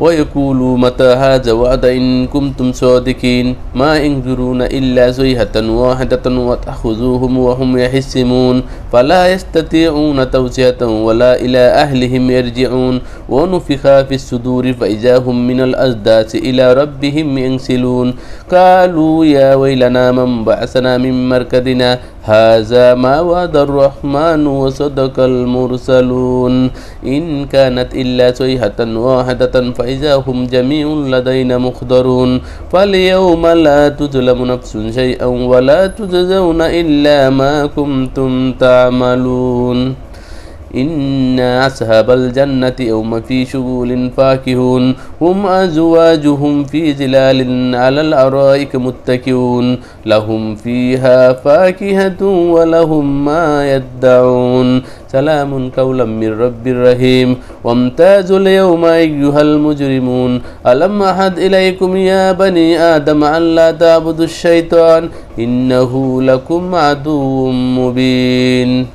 ويقولوا متى هذا وعد إن كنتم صادقين ما ينظرون إلا زيهة واحدة وتأخذوهم وهم يحسمون فلا يستطيعون توسية ولا إلى أهلهم يرجعون ونفخ في الصدور فإذا هم من الأجداث إلى ربهم ينسلون قالوا يا ويلنا من بعثنا من مركدنا هذا ما وعد الرحمن وصدق المرسلون إن كانت إلا صيحة واحدة فإن وإذا هم جميع لدينا مخضرون فاليوم لا تظلم نفس شيئا ولا تجزون إلا ما كنتم تعملون إن أصحاب الجنة يوم في شغل فاكهون هم أزواجهم في ظلال على الأرائك متكئون لهم فيها فاكهة ولهم ما يدعون سلام قولا من رب رحيم وامتازوا اليوم أيها المجرمون ألم أحد إليكم يا بني آدم أن لا تعبدوا الشيطان إنه لكم عدو مبين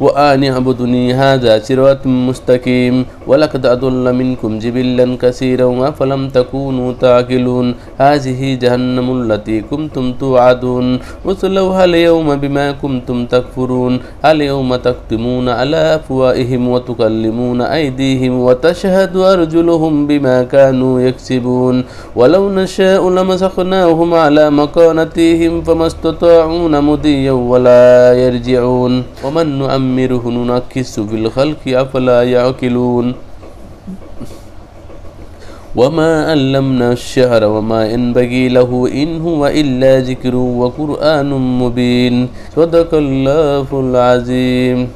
وأن اعبدوني هذا صراط مستقيم ولقد أضل منكم جبلا كثيرا فلم تكونوا تعقلون هذه جهنم التي كنتم توعدون اصلوها اليوم بما كنتم تكفرون اليوم تكتمون على أفواههم وتكلمون أيديهم وتشهد أرجلهم بما كانوا يكسبون ولو نشاء لمسخناهم على مكانتهم فما استطاعون مديا ولا يرجعون ومن نعم نعمره ننكسه في الخلق أفلا يعقلون وما علمنا الشهر وما ينبغي له إن هو إلا ذكر وقرآن مبين صدق الله العظيم